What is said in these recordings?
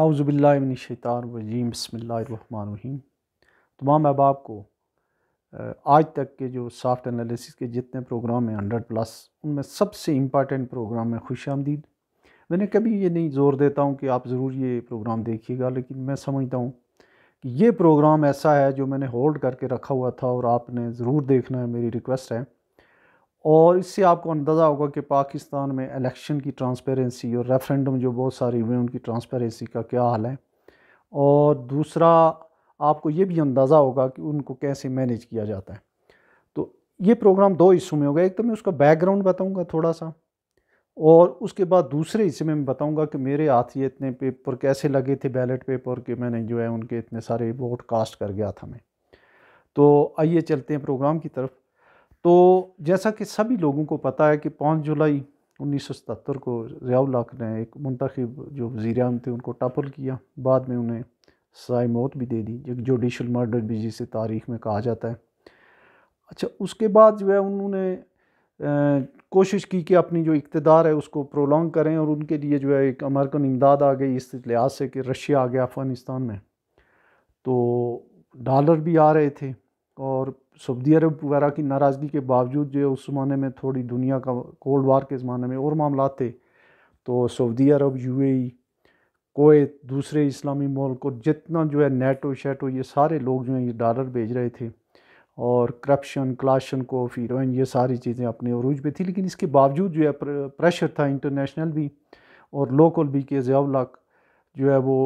आउज़बिल्लिनशैतानरजीम बसमीम तमाम अहबाब को आज तक के जो सॉफ्ट एनालिसिस के जितने प्रोग्राम हैं हंड्रेड प्लस उनमें सबसे इम्पॉर्टेंट प्रोग्राम है खुश आमदीद मैंने कभी ये नहीं जोर देता हूँ कि आप ज़रूर ये प्रोग्राम देखिएगा लेकिन मैं समझता हूँ कि ये प्रोग्राम ऐसा है जो मैंने होल्ड करके रखा हुआ था और आपने ज़रूर देखना है मेरी रिक्वेस्ट है और इससे आपको अंदाज़ा होगा कि पाकिस्तान में इलेक्शन की ट्रांसपेरेंसी और रेफरेंडम जो बहुत सारे हुए उनकी ट्रांसपेरेंसी का क्या हाल है और दूसरा आपको ये भी अंदाज़ा होगा कि उनको कैसे मैनेज किया जाता है तो ये प्रोग्राम दो हिस्सों में होगा एक तो मैं उसका बैकग्राउंड बताऊँगा थोड़ा सा और उसके बाद दूसरे हिस्से में मैं बताऊँगा कि मेरे हाथ ये इतने पेपर कैसे लगे थे बैलेट पेपर के मैंने जो है उनके इतने सारे वोट कास्ट कर गया था मैं तो आइए चलते हैं प्रोग्राम की तरफ तो जैसा कि सभी लोगों को पता है कि पाँच जुलाई उन्नीस सौ सतहत्तर को जियाउल हक ने एक मंतखब जो वज़ी अम थे उनको टपल किया बाद में उन्हें सजाए मौत भी दे दी जुडिशल मर्डर भी जिसे तारीख में कहा जाता है अच्छा उसके बाद जो है उन्होंने कोशिश की कि अपनी जो इकतदार है उसको प्रोलॉन्ग करें और उनके लिए जो है एक अमेरिकन इमदाद आ गई इस लिहाज से कि रशिया आ गया अफ़गानिस्तान में तो डॉलर भी आ रहे थे और सऊदी अरब वगैरह की नाराज़गी के बावजूद जो उस ज़माने में थोड़ी दुनिया का कोल्ड वार के ज़माने में और मामला थे तो सऊदी अरब यूएई कोत दूसरे इस्लामी मुल्क और जितना जो है नेटो शेटो ये सारे लोग जो हैं ये डॉलर भेज रहे थे और करप्शन क्लाशन को हीरोइन ये सारी चीज़ें अपने अरूज पे थी लेकिन इसके बावजूद जो है प्रेशर था इंटरनेशनल भी और लोकल भी के ज़ियाउलक जो है वो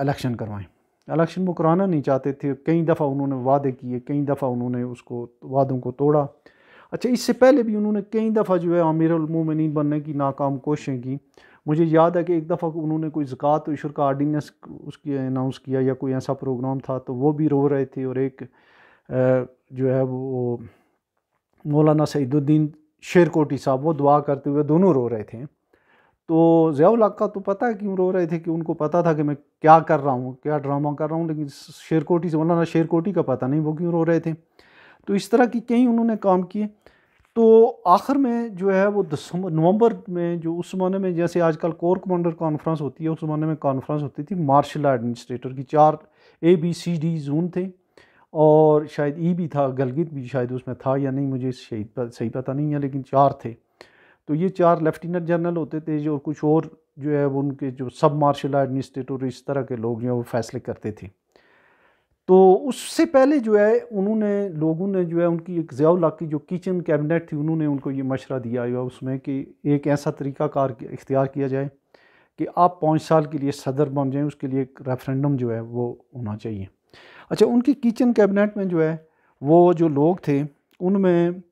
इलेक्शन करवाएं इलेक्शन वो कराना नहीं चाहते थे कई दफ़ा उन्होंने वादे किए कई दफ़ा उन्होंने उसको वादों को तोड़ा अच्छा इससे पहले भी उन्होंने कई दफ़ा जो है अमीरमिन बनने की नाकाम कोशिशें की मुझे याद है कि एक दफ़ा उन्होंने कोई ज़क़़त ईश्वर का आर्डीनेंस उसकी अनाउंस किया या कोई ऐसा प्रोग्राम था तो वो भी रो रहे थे और एक जो है वो मौलाना सईदुद्दीन शेरकोटी साहब वो दुआ करते हुए दोनों रो रहे थे तो ज़ियाउल हक का तो पता क्यों रो रहे थे कि उनको पता था कि मैं क्या कर रहा हूँ क्या ड्रामा कर रहा हूँ लेकिन शेरकोटी से मौलाना शेरकोटी का पता नहीं वो क्यों रो रहे थे तो इस तरह की कई उन्होंने काम किए तो आखिर में जो है वो दिसंबर नवंबर में जो उस ज़माने में जैसे आजकल कोर कमांडर कॉन्फ्रेंस होती है उस ज़माने में कॉन्फ्रेंस होती थी मार्शल एडमिनिस्ट्रेटर की चार A B C D zone थे और शायद ई भी था गलगित भी शायद उसमें था या नहीं मुझे सही सही पता नहीं है लेकिन चार थे तो ये चार लेफ्टिनेंट जनरल होते थे जो कुछ और जो है वो उनके जो सब मार्शल एडमिनिस्ट्रेटर इस तरह के लोग जो वो फैसले करते थे तो उससे पहले जो है उन्होंने लोगों ने जो है उनकी एक ज़ियाउल्लाह की जो किचन कैबिनेट थी उन्होंने उनको ये मशरा दिया हुआ उसमें कि एक ऐसा तरीक़ाकार इख्तियार किया जाए कि आप पाँच साल के लिए सदर बन जाएँ उसके लिए एक रेफरेंडम जो है वो होना चाहिए अच्छा उनकी किचन कैबिनेट में जो है वो जो लोग थे उनमें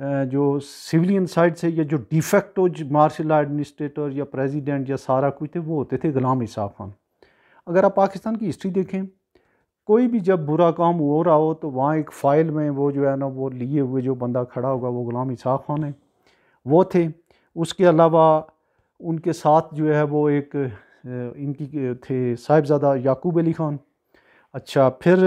जो सिविलियन साइड से या जो डिफेक्टो मार्शल एडमिनिस्ट्रेटर या प्रेसिडेंट या सारा कुछ थे वो होते थे ग़ुलाम इसाफ़ खान अगर आप पाकिस्तान की हिस्ट्री देखें कोई भी जब बुरा काम हो रहा हो तो वहाँ एक फ़ाइल में वो जो है ना वो लिए हुए जो बंदा खड़ा होगा वो ग़ुलाम इसाफ़ खान है वो थे उसके अलावा उनके साथ जो है वो एक इनकी थे साहिबजादा याकूब अली ख़ान अच्छा फिर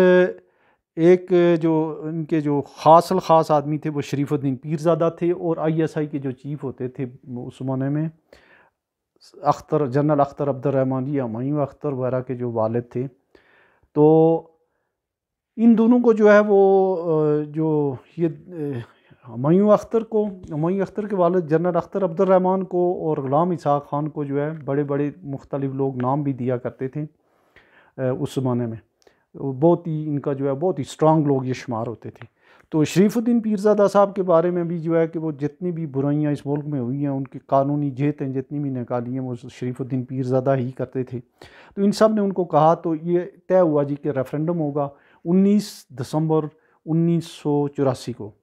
एक जो इनके जो खासल ख़ास आदमी थे वो शरीफुद्दीन पीरजादा थे और आईएसआई के जो चीफ होते थे उस ज़माने में अख्तर जनरल अख्तर अब्दुलरहमान जी हमायूँ अख्तर वगैरह के जो वालद थे तो इन दोनों को जो है वो जो ये हमायूँ अख्तर को हमायूँ अख्तर के वालद जनरल अख्तर अब्दुलरहमान को और ग़ुलाम इसहाक खान को जो है बड़े बड़े मुख्तलिफ लोग नाम भी दिया करते थे उस ज़माने में बहुत ही इनका जो है बहुत ही स्ट्रांग लोग ये शुमार होते थे तो शरीफुद्दीन पीरजादा साहब के बारे में भी जो है कि वो जितनी भी बुराइयाँ इस मुल्क में हुई हैं उनकी कानूनी जेतें जितनी भी निकाली हैं वो शरीफुद्दीन पीरजादा ही करते थे तो इन सब ने उनको कहा तो ये तय हुआ जी कि रेफरेंडम होगा उन्नीस दिसंबर उन्नीस सौ चौरासी को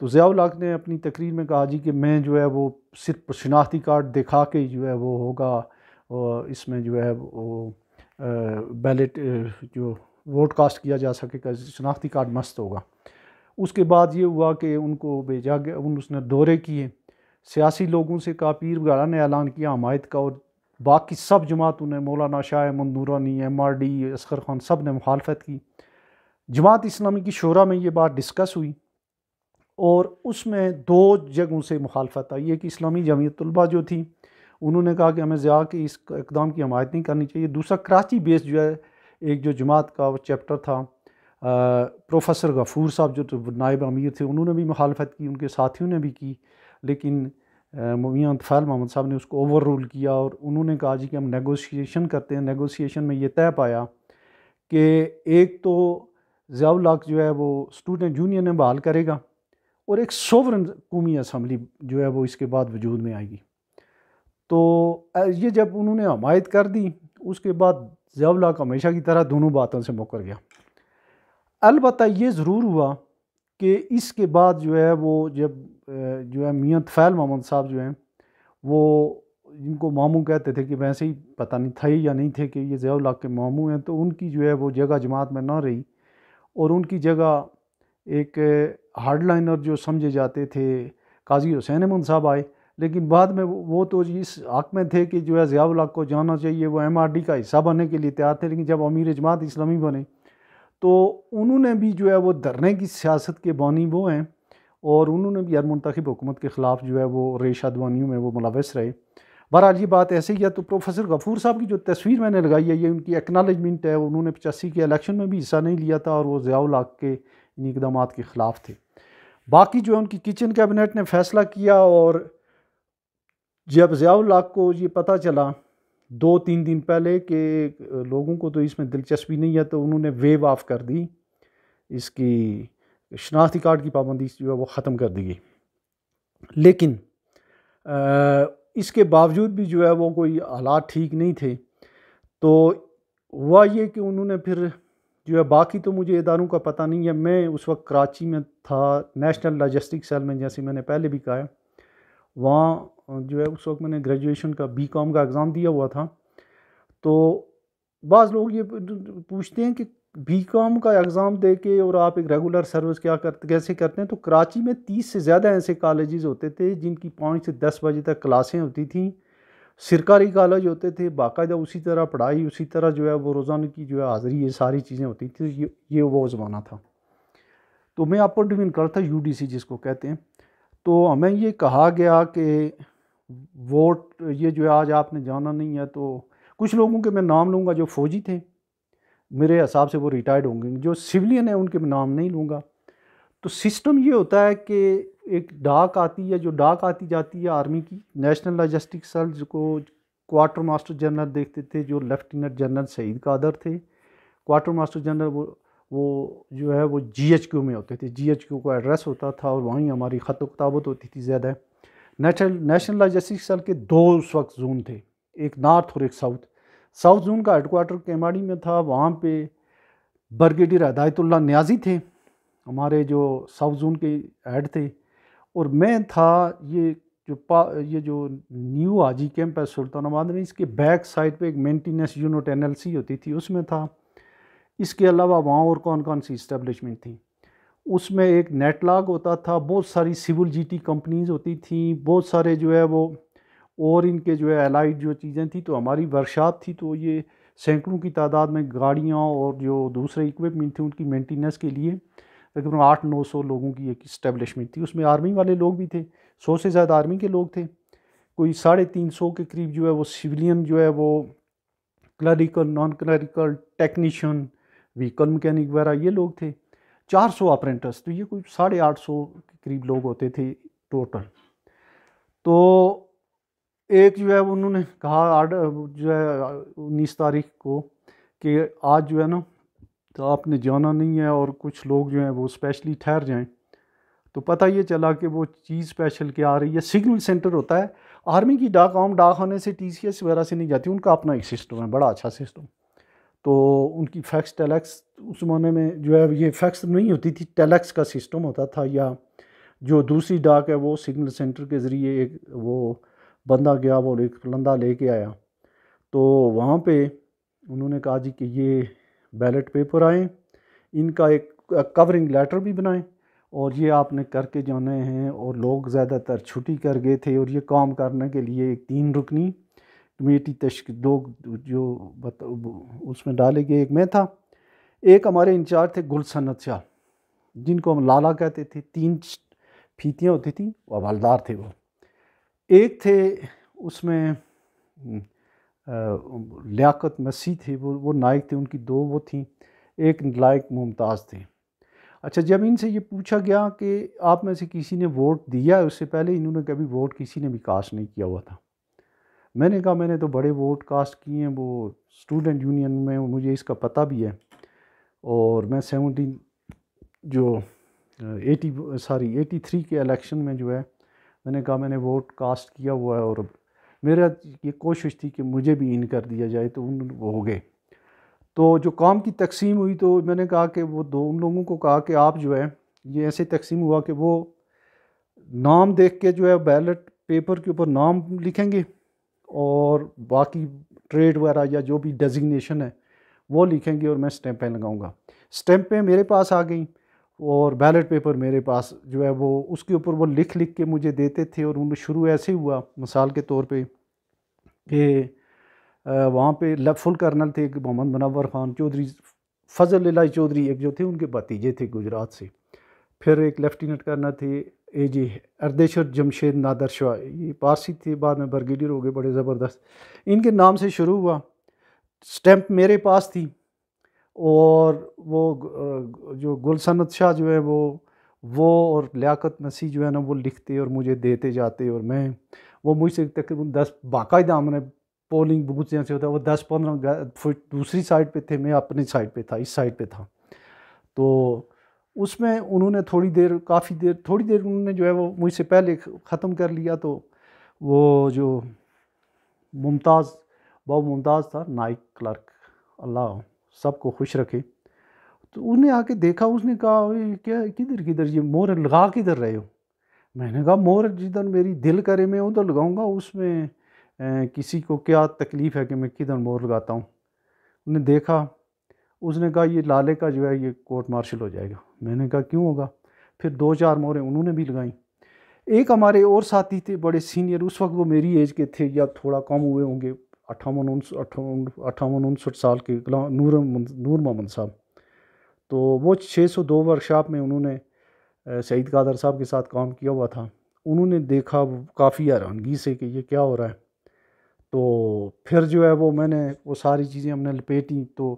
तो ज़ियाउलाक ने अपनी तकरीर में कहा जी कि मैं जो है वो सिर्फ शिनाख्ती कार्ड दिखा के जो है वो होगा इसमें जो है वो बैलेट जो ब्रॉडकास्ट किया जा सकेगा शनाख्ती कार्ड मस्त होगा उसके बाद ये हुआ कि उनको भेजा गया उन उसने दौरे किए सियासी लोगों से कापीर वगैरह ने ऐलान किया हमायत का और बाकी सब जमातों ने मौलाना Shah Ahmad Noorani M R D Asghar Khan सब ने मुखालफत की जमात इस्लामी की शोरा में ये बात डिस्कस हुई और उसमें दो जगहों से मुखालफत आई एक इस्लामी जमीयत तलबा जो थी उन्होंने कहा कि हमें ज़्यादा के इस इकदाम की हमायत नहीं करनी चाहिए दूसरा कराची बेस जो है एक जो जमात का वो चैप्टर था प्रोफेसर गफूर साहब जो तो नायब अमीर थे उन्होंने भी मुखालफत की उनके साथियों ने भी की लेकिन मियाँ फ़ैल मोहम्मद साहब ने उसको ओवर रूल किया और उन्होंने कहा जी कि हम नेगोशिएशन करते हैं नेगोशिएशन में ये तय पाया कि एक तो ज़ियाउल जो है वो स्टूडेंट यूनियन में बहाल करेगा और एक सोवरन कौमी असम्बली जो है वो इसके बाद वजूद में आएगी तो ये जब उन्होंने हमायत कर दी उसके बाद जवलाक हमेशा की तरह दोनों बातों से मुकर गया अलबत् ये ज़रूर हुआ कि इसके बाद जो है वो जब जो है मियाँ तफ़ैल मोहम्मद साहब जो हैं वो जिनको मामू कहते थे कि वैसे ही पता नहीं था या नहीं थे कि ये जयाउल्लाह के मामू हैं तो उनकी जो है वो जगह जमात में ना रही और उनकी जगह एक हार्डलाइनर जो समझे जाते थे काजी हुसैन अहमद साहब आए लेकिन बाद में वो तो इस हक में थे कि जो है ज़ियाउल हक को जाना चाहिए वो एमआरडी का हिस्सा बनने के लिए तैयार थे लेकिन जब अमीर जमात इस्लामी बने तो उन्होंने भी जो है वो धरने की सियासत के बानी वो हैं और उन्होंने भी यार मंतखब हुकूमत के ख़िलाफ़ जो है वो रेशा दवानियों में वो मुलवस रहे बहरहाल ये बात ऐसे ही है तो प्रोफेसर गफूर साहब की जो तस्वीर मैंने लगाई है ये उनकी एक्नॉलेजमेंट है उन्होंने पचासी के इलेक्शन में भी हिस्सा नहीं लिया था और वो ज़ियाउल हक के इन इकदाम के ख़िलाफ़ थे बाकी जो है उनकी किचन कैबिनेट ने फ़ैसला किया और जब ज़ियाउल्लाह को ये पता चला दो तीन दिन पहले कि लोगों को तो इसमें दिलचस्पी नहीं है तो उन्होंने वेव ऑफ कर दी इसकी शनाख्ती कार्ड की पाबंदी जो है वो ख़त्म कर दी गई लेकिन आ, इसके बावजूद भी जो है वो कोई हालात ठीक नहीं थे तो हुआ ये कि उन्होंने फिर जो है बाकी तो मुझे इदारों का पता नहीं है मैं उस वक्त कराची में था नेशनल लॉजिस्टिक सेल में जैसे मैंने पहले भी कहा है वहाँ जो है उस वक्त मैंने ग्रेजुएशन का बी कॉम का एग्ज़ाम दिया हुआ था तो बाज़ लोग ये पूछते हैं कि बी कॉम का एग्ज़ाम दे के और आप एक रेगुलर सर्विस क्या करते कैसे करते हैं तो कराची में तीस से ज़्यादा ऐसे कॉलेजेस होते थे जिनकी पाँच से दस बजे तक क्लासें होती थी सरकारी कॉलेज होते थे बाकायदा उसी तरह पढ़ाई उसी तरह जो है वो रोज़ाना की जो है हाज़री ये सारी चीज़ें होती थी ये ये वो ज़माना था तो मैं अपर डिवीन करता था सी जिसको कहते हैं तो हमें ये कहा गया कि वोट ये जो है आज आपने जाना नहीं है तो कुछ लोगों के मैं नाम लूँगा जो फ़ौजी थे मेरे हिसाब से वो रिटायर्ड होंगे जो सिविलियन है उनके मैं नाम नहीं लूँगा तो सिस्टम ये होता है कि एक डाक आती है जो डाक आती जाती है आर्मी की नेशनल लॉजिस्टिक सेल्स को क्वार्टर मास्टर जनरल देखते थे जो लेफ्टिनेंट जनरल सईद कादर थे क्वार्टर मास्टर जनरल वो वो जो है वो जी एच क्यू में होते थे जी एच क्यू का एड्रेस होता था और वहीं हमारी ख़त व होती थी ज़्यादा नेशनल नेशनल लॉजिस्टिक सेल के दो उस वक्त जोन थे एक नॉर्थ और एक साउथ साउथ जोन का हेडकोार्टर केमाड़ी में था वहाँ पे ब्रिगेडियर हदायतुल्ला न्याजी थे हमारे जो साउथ जोन के हेड थे और मैं था ये जो पा ये जो न्यू हाजी कैंप है सुल्तानाबाद में इसके बैक साइड पे एक मेंटेनेंस यूनिट एनएलसी होती थी उसमें था इसके अलावा वहाँ और कौन कौन सी इस्टेब्लिशमेंट थी उसमें एक नेटलाग होता था बहुत सारी सिविल जीटी कंपनीज होती थी बहुत सारे जो है वो और इनके जो है एलाइड जो चीज़ें थी तो हमारी वर्कशॉप थी तो ये सैकड़ों की तादाद में गाड़ियाँ और जो दूसरे इक्विपमेंट थे उनकी मेंटेनेंस के लिए तकरीबन आठ नौ सौ लोगों की एक इस्टेब्लिशमेंट थी उसमें आर्मी वाले लोग भी थे सौ से ज़्यादा आर्मी के लोग थे कोई साढ़े तीन सौ के करीब जो है वो सिविलियन जो है वो clerical non clerical technician vehicle mechanic वगैरह ये लोग थे चार सौ ऑपरेंटर्स तो ये कोई साढ़े आठ सौ के करीब लोग होते थे टोटल तो एक जो है उन्होंने कहा आर्डर जो है उन्नीस तारीख को कि आज जो है ना तो आपने जाना नहीं है और कुछ लोग जो हैं वो स्पेशली ठहर जाएं तो पता ये चला कि वो चीज़ स्पेशल क्या आ रही है सिग्नल सेंटर होता है आर्मी की डाक आम डाक आने से टी सी एस वगैरह से नहीं जाती उनका अपना एक सिस्टम है बड़ा अच्छा सिस्टम तो उनकी फैक्स टेलैक्स उस ज़माने में जो है ये फैक्स तो नहीं होती थी टेलेक्स का सिस्टम होता था या जो दूसरी डाक है वो सिग्नल सेंटर के ज़रिए एक वो बंदा गया वो एक लंदा लेके आया तो वहाँ पे उन्होंने कहा जी कि ये बैलेट पेपर आए इनका एक कवरिंग लेटर भी बनाएं और ये आपने करके जाने हैं और लोग ज़्यादातर छुट्टी कर गए थे और ये काम करने के लिए एक तीन रुकनी कमेटी तश दो जो उसमें डाले गए एक मैं था एक हमारे इंचार्ज थे गुलसनत शाह जिनको हम लाला कहते थे तीन फीतियाँ होती थी वो हवालदार थे वो एक थे उसमें हम्म, लियाकत मसीह थे वो वो नायक थे उनकी दो वो थी एक लायक मुमताज़ थे अच्छा जब इनसे ये पूछा गया कि आप में से किसी ने वोट दिया है उससे पहले इन्होंने कभी वोट किसी ने भी कास्ट नहीं किया हुआ था मैंने कहा मैंने तो बड़े वोट कास्ट किए हैं वो स्टूडेंट यूनियन में मुझे इसका पता भी है और मैं सेवनटीन जो एटी सॉरी एटी थ्री के इलेक्शन में जो है मैंने कहा मैंने वोट कास्ट किया हुआ है और मेरा ये कोशिश थी कि मुझे भी इन कर दिया जाए तो उन वो हो गए तो जो काम की तकसीम हुई तो मैंने कहा कि वो दो उन लोगों को कहा कि आप जो है ये ऐसे तकसीम हुआ कि वो नाम देख के जो है बैलेट पेपर के ऊपर नाम लिखेंगे और बाकी ट्रेड वगैरह या जो भी डेजिग्नेशन है वो लिखेंगे और मैं स्टैंपें लगाऊंगा स्टैंपें मेरे पास आ गई और बैलेट पेपर मेरे पास जो है वो उसके ऊपर वो लिख लिख के मुझे देते थे और उन शुरू ऐसे ही हुआ मिसाल के तौर पे कि वहाँ पे लफुल कर्नल थे मोहम्मद मनवर ख़ान चौधरी फजल लाई चौधरी एक जो थे उनके भतीजे थे गुजरात से फिर एक लेफ्टिनेंट कर्नल थे ए जी अर्देश्वर जमशेद नादर शाह ये पारसी थे बाद में ब्रिगेडियर हो गए बड़े ज़बरदस्त इनके नाम से शुरू हुआ स्टैंप मेरे पास थी और वो जो गुल सनत शाह जो है वो वो और लियाकत मसीह जो है ना वो लिखते और मुझे देते जाते और मैं वो मुझसे तकरीबन दस बाकायदा हमने पोलिंग बूथ जैसे होता है वो दस पंद्रह फुट दूसरी साइड पे थे मैं अपनी साइड पे था इस साइड पे था तो उसमें उन्होंने थोड़ी देर काफ़ी देर थोड़ी देर उन्होंने जो है वो मुझसे पहले ख़त्म कर लिया तो वो जो मुमताज़ बहुत मुमताज़ था नाइक क्लर्क अल्लाह सबको खुश रखे तो उन्हें आके देखा उसने कहा क्या किधर किधर ये मोर लगा किधर रहे हो मैंने कहा मोर जिधर मेरी दिल करे मैं उधर लगाऊंगा उसमें ए, किसी को क्या तकलीफ़ है कि मैं किधर मोर लगाता हूँ उन्हें देखा उसने कहा ये लाले का जो है ये कोर्ट मार्शल हो जाएगा मैंने कहा क्यों होगा फिर दो चार मोरें उन्होंने भी लगाई एक हमारे और साथी थे बड़े सीनियर उस वक्त वो मेरी एज के थे या थोड़ा कम हुए होंगे अट्ठावन अट्ठावन उनसठ साल के नूर नूर मोहम्मद साहब तो वो 602 वर्कशॉप में उन्होंने सईद कादर साहब के साथ काम किया हुआ था उन्होंने देखा काफ़ी हैरानगी से कि ये क्या हो रहा है तो फिर जो है वो मैंने वो सारी चीज़ें हमने लपेटी तो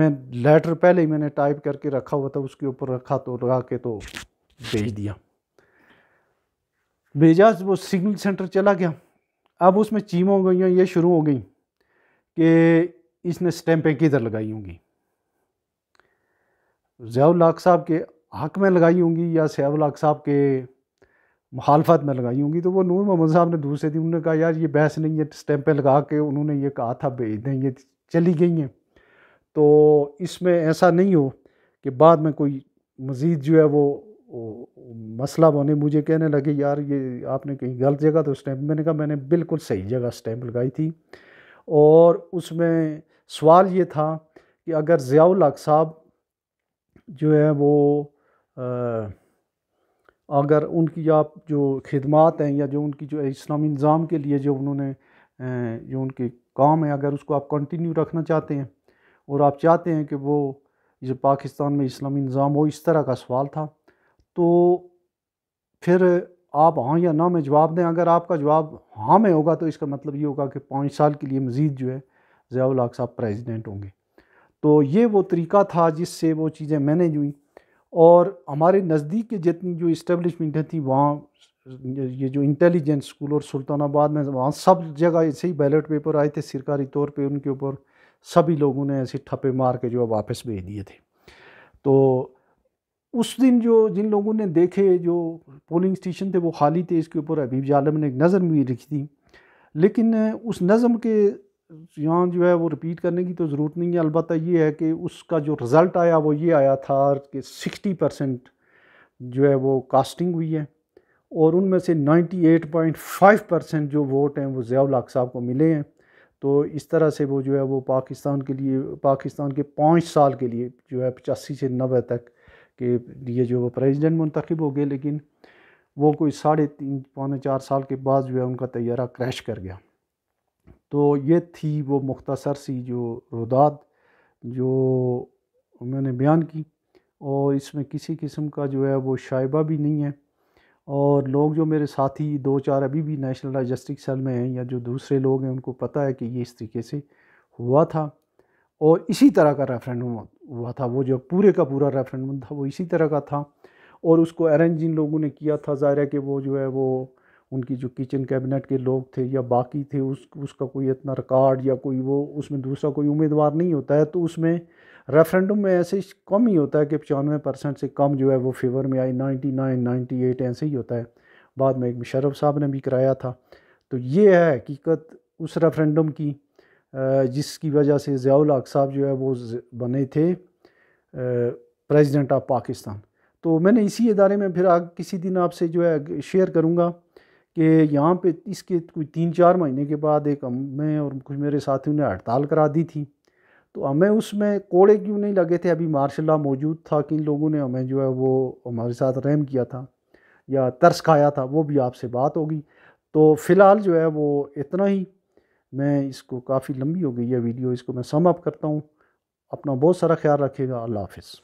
मैं लेटर पहले ही मैंने टाइप करके रखा हुआ था उसके ऊपर रखा तो लगा के तो भेज दिया भेजा वो सिग्नल सेंटर चला गया अब उसमें चीम हो गई ये शुरू हो गई कि इसने स्टैंपें किधर लगाई होंगी जयाउल्लाक साहब के हक में लगाई होंगी या सयाउल्लाक साहब के मुखालफत में लगाई होंगी तो वो नूर मोहम्मद साहब ने दूसरे दिन उन्होंने कहा यार ये बहस नहीं है स्टैंपें लगा के उन्होंने ये कहा था भेज दें ये चली गई हैं तो इसमें ऐसा नहीं हो कि बाद में कोई मज़ीद जो है वो मसला बने मुझे कहने लगे यार ये आपने कहीं गलत जगह तो स्टैंप मैंने कहा मैंने बिल्कुल सही जगह स्टैम्प लगाई थी और उसमें सवाल ये था कि अगर ज़ियाउल हक साहब जो है वो अगर उनकी आप जो खदमात हैं या जो उनकी जो इस्लामी निज़ाम के लिए जो उन्होंने जो उनके काम है अगर उसको आप कंटिन्यू रखना चाहते हैं और आप चाहते हैं कि वो जो पाकिस्तान में इस्लामी निज़ाम हो इस तरह का सवाल था तो फिर आप हाँ या ना में जवाब दें अगर आपका जवाब हाँ में होगा तो इसका मतलब ये होगा कि पाँच साल के लिए मज़ीद जो है ज़ियाउल हक साहब प्रेसिडेंट होंगे तो ये वो तरीका था जिससे वो चीज़ें मैनेज हुई और हमारे नज़दीक के जितनी जो इस्टेबलिशमेंटें थी वहाँ ये जो इंटेलिजेंस स्कूल और सुल्तानाबाद में वहाँ सब जगह ऐसे ही बैलेट पेपर आए थे सरकारी तौर पे उनके ऊपर सभी लोगों ने ऐसे ठप्पे मार के जो वापस भेज दिए थे तो उस दिन जो जिन लोगों ने देखे जो पोलिंग स्टेशन थे वो खाली थे इसके ऊपर अबीब जालम ने एक नज़म भी लिखी थी लेकिन उस नज़म के यहाँ जो है वो रिपीट करने की तो ज़रूरत नहीं है अलबत्त ये है कि उसका जो रिज़ल्ट आया वो ये आया था कि सिक्सटी परसेंट जो है वो कास्टिंग हुई है और उनमें से ninety eight point five percent जो वोट हैं वो ज़ियाउल हक साहब को मिले हैं तो इस तरह से वो जो है वो पाकिस्तान के लिए पाकिस्तान के पाँच साल के लिए जो है पचासी से नबे तक के लिए जो वो प्रेसिडेंट मुंतखब हो गए लेकिन वो कोई साढ़े तीन पौने चार साल के बाद जो है उनका तैयारा क्रैश कर गया तो ये थी वो मुख्तसर सी जो रुदाद जो मैंने बयान की और इसमें किसी किस्म का जो है वो शाइबा भी नहीं है और लोग जो मेरे साथी दो चार अभी भी नेशनल डाइजेस्टिक सेल में हैं या जो दूसरे लोग हैं उनको पता है कि ये इस तरीके से हुआ था और इसी तरह का रेफरेंडम हुआ था वो जो पूरे का पूरा रेफरेंडम था वो इसी तरह का था और उसको अरेंज जिन लोगों ने किया था ज़ाहिर है कि वो जो है वो उनकी जो किचन कैबिनेट के लोग थे या बाकी थे उस उसका कोई इतना रिकॉर्ड या कोई वो उसमें दूसरा कोई उम्मीदवार नहीं होता है तो उसमें रेफरेंडम में ऐसे कम ही होता है कि पचानवे परसेंट से कम जो है वो फेवर में आई नाइन्टी नाइन नाइन्टी एट ऐसे ही होता है बाद में एक मुशरफ साहब ने भी कराया था तो ये है हकीकत उस रेफरेंडम की जिसकी वजह से ज़ियाउल हक साहब जो है वो बने थे प्रेसिडेंट ऑफ पाकिस्तान तो मैंने इसी इदारे में फिर आग किसी दिन आपसे जो है शेयर करूँगा कि यहाँ पे इसके कोई तीन चार महीने के बाद एक मैं और कुछ मेरे साथियों ने हड़ताल करा दी थी तो हमें उसमें कोड़े क्यों नहीं लगे थे अभी मार्शल लॉ मौजूद था किन लोगों ने हमें जो है वो हमारे साथ रहम किया था या तर्स खाया था वो भी आपसे बात होगी तो फ़िलहाल जो है वो इतना ही मैं इसको काफ़ी लंबी हो गई है वीडियो इसको मैं सम अप करता हूँ अपना बहुत सारा ख्याल रखिएगा अल्लाह हाफिज़